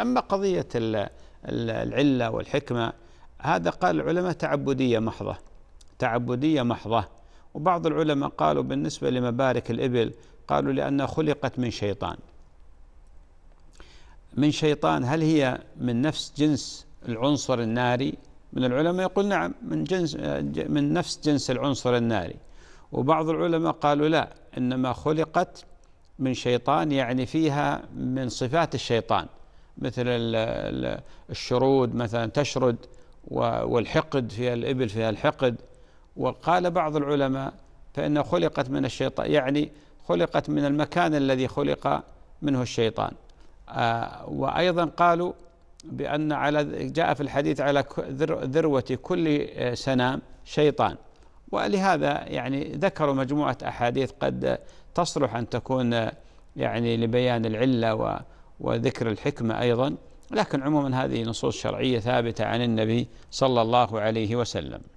أما قضية العلة والحكمة هذا قال العلماء تعبدية محضة تعبدية محضة وبعض العلماء قالوا بالنسبة لمبارك الإبل قالوا لأنها خلقت من شيطان من شيطان هل هي من نفس جنس العنصر الناري من العلماء يقول نعم من جنس من نفس جنس العنصر الناري وبعض العلماء قالوا لا انما خلقت من شيطان يعني فيها من صفات الشيطان مثل الشرود مثلا تشرد والحقد فيها الإبل فيها الحقد وقال بعض العلماء فإن خلقت من الشيطان يعني خلقت من المكان الذي خلق منه الشيطان آه، وأيضا قالوا بأن على جاء في الحديث على ذروة كل آه، سنام شيطان ولهذا يعني ذكروا مجموعة أحاديث قد تصلح أن تكون آه، يعني لبيان العلة و وذكر الحكمة أيضا لكن عموما هذه نصوص شرعية ثابتة عن النبي صلى الله عليه وسلم